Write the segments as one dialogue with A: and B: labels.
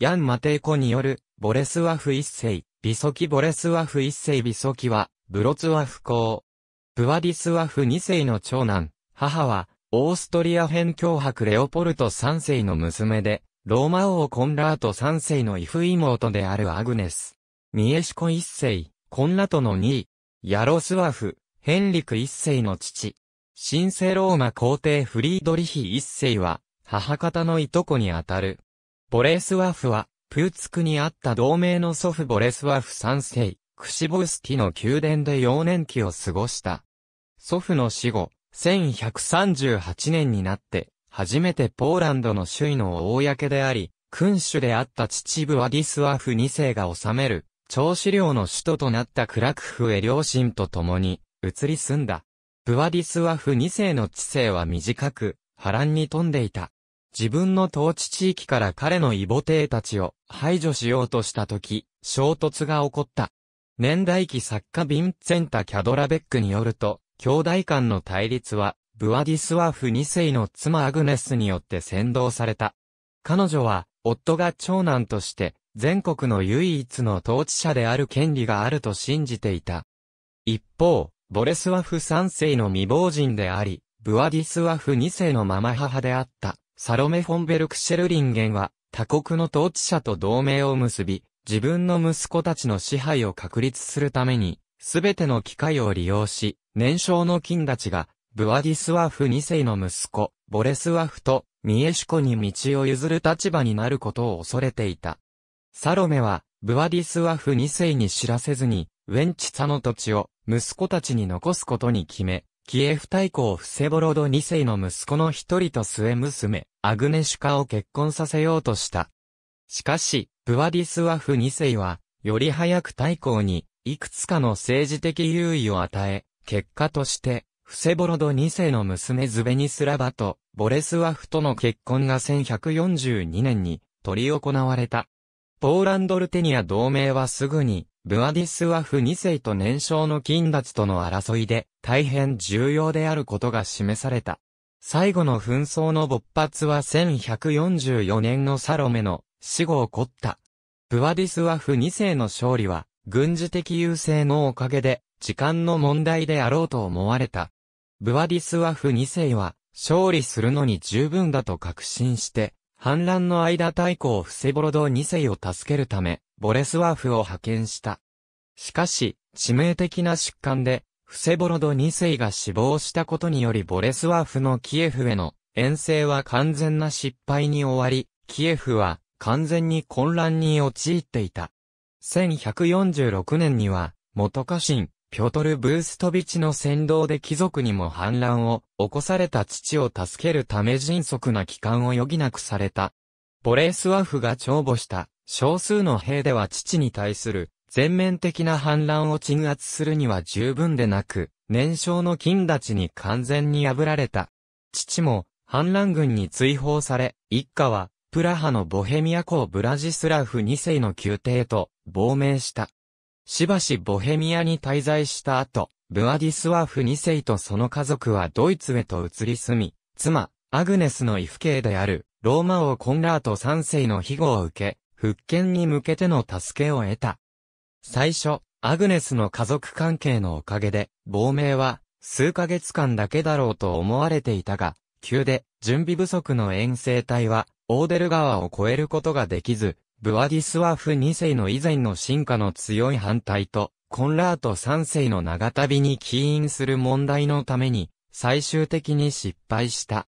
A: ヤン・マテイコによる、ボレスワフ一世、ビソキボレスワフ一世ビソキは、ブロツワフ公。ブワディスワフ二世の長男、母は、オーストリア編教伯レオポルト三世の娘で、ローマ王コンラート三世のイフ妹であるアグネス。ミエシコ一世、コンラトの2位、ヤロスワフ、ヘンリク一世の父。神聖ローマ皇帝フリードリヒ一世は、母方のいとこにあたる。ボレスワフは、プーツクにあった同盟の祖父ボレスワフ三世、クシボウスキの宮殿で幼年期を過ごした。祖父の死後、1138年になって、初めてポーランドの首位の公であり、君主であった父ブワディスワフ二世が治める、長子領の首都となったクラクフへ両親と共に、移り住んだ。ブワディスワフ二世の知性は短く、波乱に富んでいた。自分の統治地域から彼の異母帝たちを排除しようとした時、衝突が起こった。年代記作家ヴィンセンタ・キャドラベックによると、兄弟間の対立は、ブアディスワフ2世の妻アグネスによって先導された。彼女は、夫が長男として、全国の唯一の統治者である権利があると信じていた。一方、ボレスワフ3世の未亡人であり、ブアディスワフ2世のママ母であった。サロメ・フォンベルクシェルリンゲンは、他国の統治者と同盟を結び、自分の息子たちの支配を確立するために、すべての機会を利用し、年少の金たちが、ブワディスワフ2世の息子、ボレスワフと、ミエシュコに道を譲る立場になることを恐れていた。サロメは、ブワディスワフ2世に知らせずに、ウェンチァの土地を、息子たちに残すことに決め、キエフ大公フセボロド2世の息子の一人と末娘、アグネシュカを結婚させようとした。しかし、ブワディスワフ2世は、より早く大公に、いくつかの政治的優位を与え、結果として、フセボロド2世の娘ズベニスラバと、ボレスワフとの結婚が1142年に、取り行われた。ポーランドルテニア同盟はすぐに、ブアディスワフ2世と年少の金達との争いで大変重要であることが示された。最後の紛争の勃発は1144年のサロメの死後起こった。ブアディスワフ2世の勝利は軍事的優勢のおかげで時間の問題であろうと思われた。ブアディスワフ2世は勝利するのに十分だと確信して、反乱の間太鼓をフセボロド2世を助けるため、ボレスワフを派遣した。しかし、致命的な疾患で、フセボロド2世が死亡したことによりボレスワフのキエフへの遠征は完全な失敗に終わり、キエフは完全に混乱に陥っていた。1146年には、元家臣、ピョトル・ブーストビチの先導で貴族にも反乱を起こされた父を助けるため迅速な帰還を余儀なくされた。ボレスワフが長母した少数の兵では父に対する全面的な反乱を鎮圧するには十分でなく、年少の金たちに完全に破られた。父も反乱軍に追放され、一家はプラハのボヘミア公ブラジスラフ2世の宮廷と亡命した。しばしボヘミアに滞在した後、ブアディスワフ2世とその家族はドイツへと移り住み、妻、アグネスの異父兄である、ローマ王コンラート3世の庇護を受け、復権に向けての助けを得た。最初、アグネスの家族関係のおかげで、亡命は、数ヶ月間だけだろうと思われていたが、急で、準備不足の遠征隊は、オーデル川を越えることができず、ブワディスワフ2世の以前の進化の強い反対と、コンラート3世の長旅に起因する問題のために、最終的に失敗した。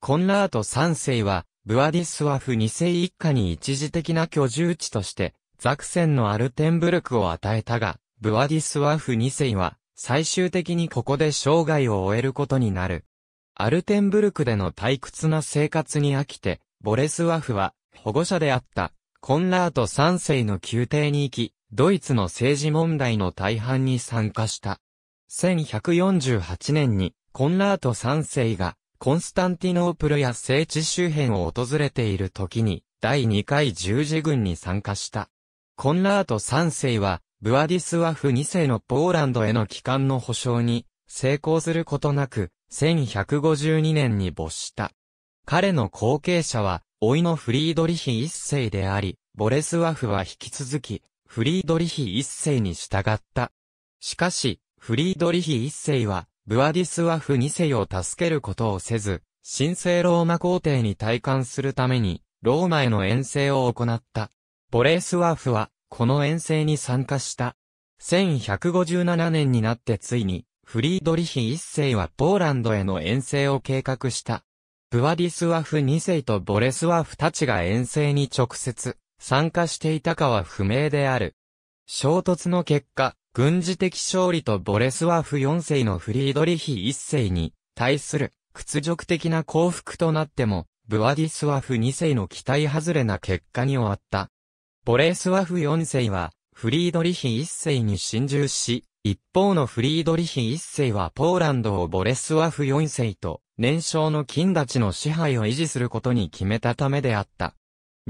A: コンラート3世は、ブアディスワフ2世一家に一時的な居住地として、ザクセンのアルテンブルクを与えたが、ブアディスワフ2世は、最終的にここで生涯を終えることになる。アルテンブルクでの退屈な生活に飽きて、ボレスワフは、保護者であった、コンラート3世の宮廷に行き、ドイツの政治問題の大半に参加した。1148年に、コンラート3世が、コンスタンティノープルや聖地周辺を訪れている時に、第2回十字軍に参加した。コンラート3世は、ブアディスワフ2世のポーランドへの帰還の保証に、成功することなく、1152年に没した。彼の後継者は、老いのフリードリヒ一世であり、ボレスワフは引き続き、フリードリヒ一世に従った。しかし、フリードリヒ一世は、ブアディスワフ2世を助けることをせず、神聖ローマ皇帝に体感するために、ローマへの遠征を行った。ボレースワフは、この遠征に参加した。1157年になってついに、フリードリヒ一世はポーランドへの遠征を計画した。ブアディスワフ2世とボレスワフたちが遠征に直接参加していたかは不明である。衝突の結果、軍事的勝利とボレスワフ4世のフリードリヒ1世に対する屈辱的な降伏となっても、ブワディスワフ2世の期待外れな結果に終わった。ボレスワフ4世は、フリードリヒ1世に侵入し、一方のフリードリヒ1世はポーランドをボレスワフ4世と、年少の金たちの支配を維持することに決めたためであった。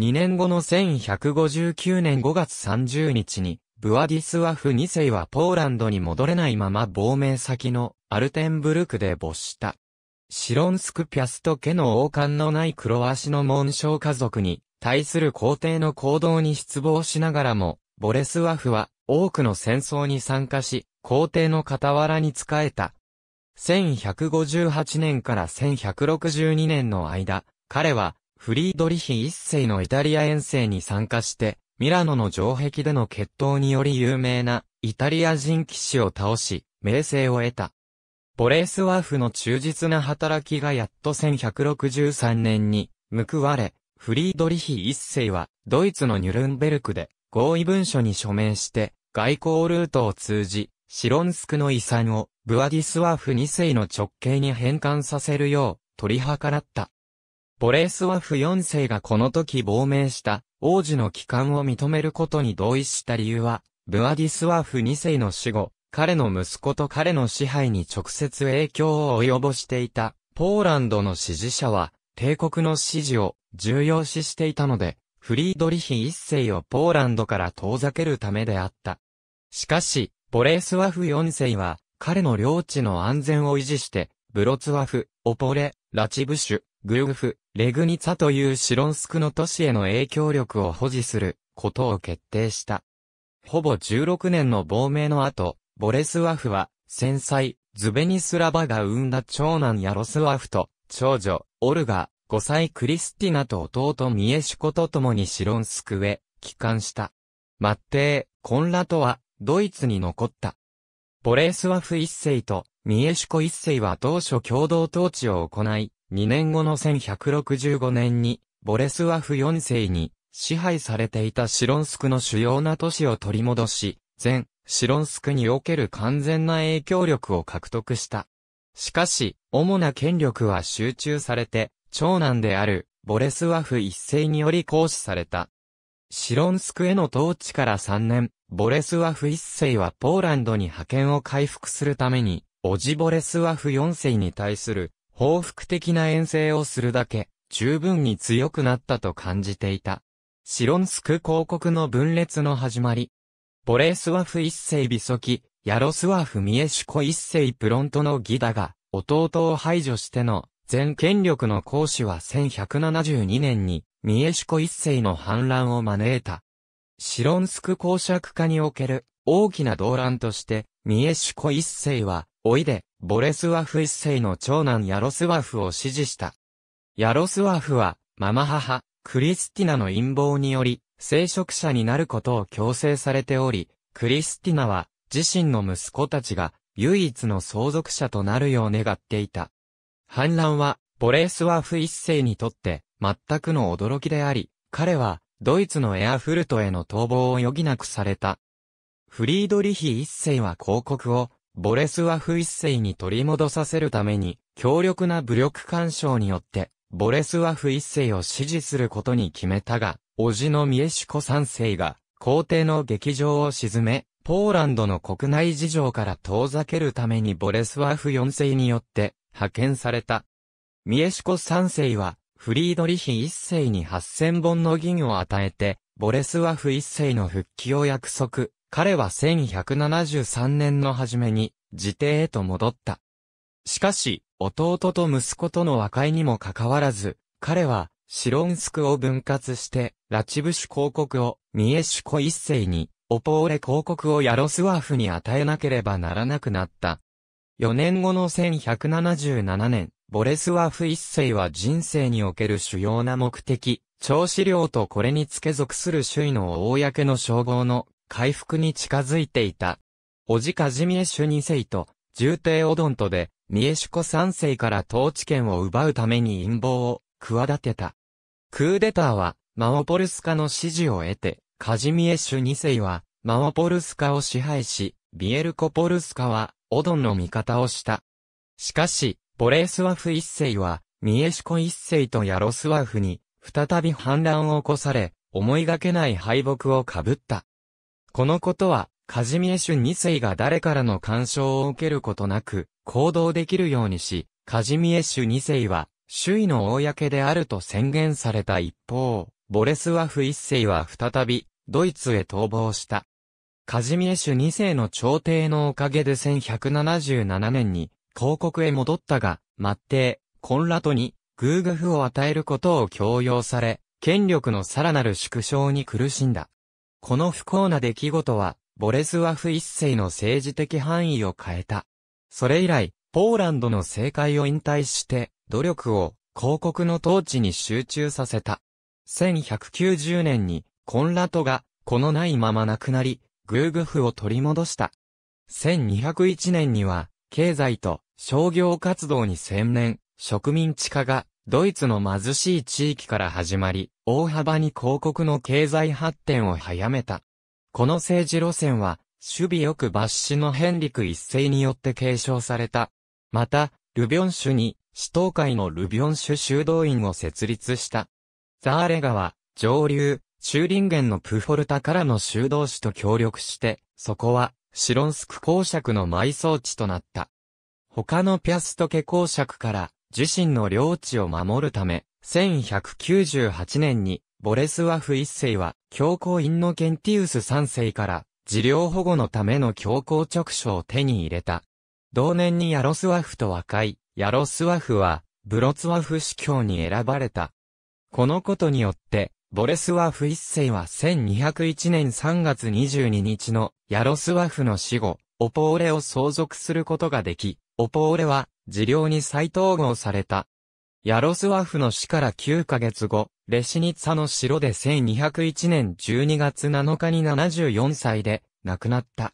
A: 2年後の1159年5月30日に、ブアディスワフ2世はポーランドに戻れないまま亡命先のアルテンブルクで没した。シロンスクピャスト家の王冠のない黒足の紋章家族に対する皇帝の行動に失望しながらも、ボレスワフは多くの戦争に参加し、皇帝の傍らに仕えた。1158年から1162年の間、彼はフリードリヒ一世のイタリア遠征に参加して、ミラノの城壁での決闘により有名なイタリア人騎士を倒し、名声を得た。ボレースワーフの忠実な働きがやっと1163年に報われ、フリードリヒ一世はドイツのニュルンベルクで合意文書に署名して外交ルートを通じ、シロンスクの遺産をブアディスワーフ二世の直系に返還させるよう取り計らった。ボレースワーフ四世がこの時亡命した王子の帰還を認めることに同意した理由は、ブアディスワーフ2世の死後、彼の息子と彼の支配に直接影響を及ぼしていた、ポーランドの支持者は、帝国の支持を重要視していたので、フリードリヒ一世をポーランドから遠ざけるためであった。しかし、ボレースワフ四世は、彼の領地の安全を維持して、ブロツワフ、オポレ、ラチブシュ、グーフ、レグニツァというシロンスクの都市への影響力を保持することを決定した。ほぼ16年の亡命の後、ボレスワフは、戦災、ズベニスラバが生んだ長男ヤロスワフと、長女、オルガ、5歳クリスティナと弟ミエシコと共にシロンスクへ、帰還した。マって、コンラとは、ドイツに残った。ボレスワフ一世と、ミエシコ一世は当初共同統治を行い、2年後の1165年に、ボレスワフ4世に支配されていたシロンスクの主要な都市を取り戻し、全シロンスクにおける完全な影響力を獲得した。しかし、主な権力は集中されて、長男であるボレスワフ一世により行使された。シロンスクへの統治から3年、ボレスワフ一世はポーランドに派遣を回復するために、オジボレスワフ4世に対する報復的な遠征をするだけ、十分に強くなったと感じていた。シロンスク公国の分裂の始まり。ボレースワフ一世美ソキ、ヤロスワフミエシコ一世プロントの義だが、弟を排除しての、全権力の行使は1172年に、ミエシコ一世の反乱を招いた。シロンスク公爵化における大きな動乱として、ミエシュコ一世は、おいで、ボレスワフ一世の長男ヤロスワフを支持した。ヤロスワフは、ママ母、クリスティナの陰謀により、聖職者になることを強制されており、クリスティナは、自身の息子たちが、唯一の相続者となるよう願っていた。反乱は、ボレスワフ一世にとって、全くの驚きであり、彼は、ドイツのエアフルトへの逃亡を余儀なくされた。フリードリヒ一世は広告を、ボレスワフ一世に取り戻させるために、強力な武力干渉によって、ボレスワフ一世を支持することに決めたが、叔父のミエシコ三世が、皇帝の劇場を沈め、ポーランドの国内事情から遠ざけるためにボレスワフ四世によって派遣された。ミエシコ三世は、フリードリヒ一世に8000本の銀を与えて、ボレスワフ一世の復帰を約束。彼は1173年の初めに、自邸へと戻った。しかし、弟と息子との和解にもかかわらず、彼は、シロンスクを分割して、ラチブシュ公国を、ミエシュコ一世に、オポーレ公国をヤロスワーフに与えなければならなくなった。4年後の1177年、ボレスワーフ一世は人生における主要な目的、調子量とこれに付け属する首位の公の称号の回復に近づいていた。おじかじみえュ二世と、重帝オドンとで、三重主子三世から統治権を奪うために陰謀を企てた。クーデターは、マオポルスカの支持を得て、カジミエシュ二世は、マオポルスカを支配し、ビエルコポルスカは、オドンの味方をした。しかし、ボレースワフ一世は、ミエシコ一世とヤロスワフに、再び反乱を起こされ、思いがけない敗北をかぶった。このことは、カジミエシュ2世が誰からの干渉を受けることなく、行動できるようにし、カジミエシュ2世は、周囲の公であると宣言された一方、ボレスワフ1世は再び、ドイツへ逃亡した。カジミエシュ2世の朝廷のおかげで1177年に、広告へ戻ったが、末帝、コンラトに、グーグフを与えることを強要され、権力のさらなる縮小に苦しんだ。この不幸な出来事は、ボレスワフ一世の政治的範囲を変えた。それ以来、ポーランドの政界を引退して、努力を、広告の統治に集中させた。1190年に、コンラトが、このないまま亡くなり、グーグフを取り戻した。1201年には、経済と商業活動に専念、植民地化が、ドイツの貧しい地域から始まり、大幅に広告の経済発展を早めた。この政治路線は、守備よく抜歯のヘンリク一世によって継承された。また、ルビョンシュに、死闘会のルビョンシュ修道院を設立した。ザーレ川、上流、中林源のプフォルタからの修道士と協力して、そこは、シロンスク公爵の埋葬地となった。他のピャスト家公爵から、自身の領地を守るため、1198年に、ボレスワフ一世は、教皇インノケンティウス三世から、治療保護のための教皇直書を手に入れた。同年にヤロスワフと和解、ヤロスワフは、ブロツワフ司教に選ばれた。このことによって、ボレスワフ一世は1201年3月22日のヤロスワフの死後、オポーレを相続することができ、オポーレは治療に再統合された。ヤロスワフの死から9ヶ月後、レシニツァの城で1201年12月7日に74歳で亡くなった。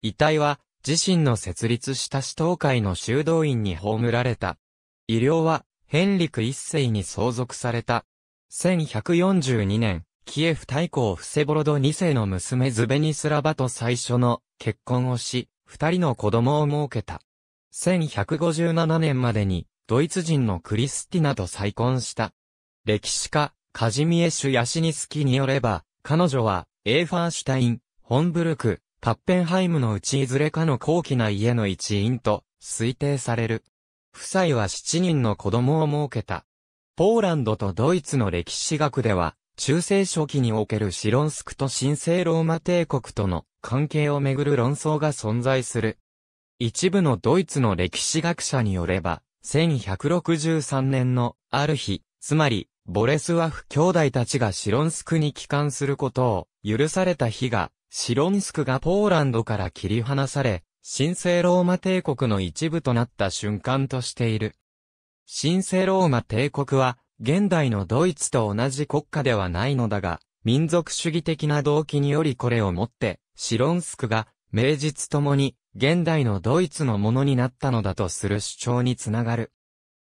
A: 遺体は自身の設立した死闘会の修道院に葬られた。医療はヘンリク一世に相続された。1142年、キエフ大公フセボロド二世の娘ズベニスラバと最初の結婚をし、二人の子供を設けた。1157年までにドイツ人のクリスティナと再婚した。歴史家、カジミエシュ・ヤシニスキによれば、彼女は、エーファーシュタイン、ホンブルク、パッペンハイムのうちいずれかの高貴な家の一員と推定される。夫妻は7人の子供を設けた。ポーランドとドイツの歴史学では、中世初期におけるシロンスクと神聖ローマ帝国との関係をめぐる論争が存在する。一部のドイツの歴史学者によれば、1163年のある日、つまり、ボレスワフ兄弟たちがシロンスクに帰還することを許された日が、シロンスクがポーランドから切り離され、神聖ローマ帝国の一部となった瞬間としている。神聖ローマ帝国は、現代のドイツと同じ国家ではないのだが、民族主義的な動機によりこれをもって、シロンスクが名実ともに、現代のドイツのものになったのだとする主張につながる。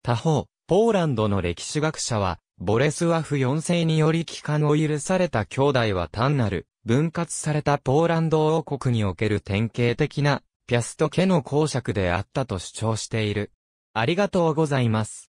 A: 他方、ポーランドの歴史学者は、ボレスワフ4世により帰還を許された兄弟は単なる、分割されたポーランド王国における典型的な、ピャスト家の公爵であったと主張している。ありがとうございます。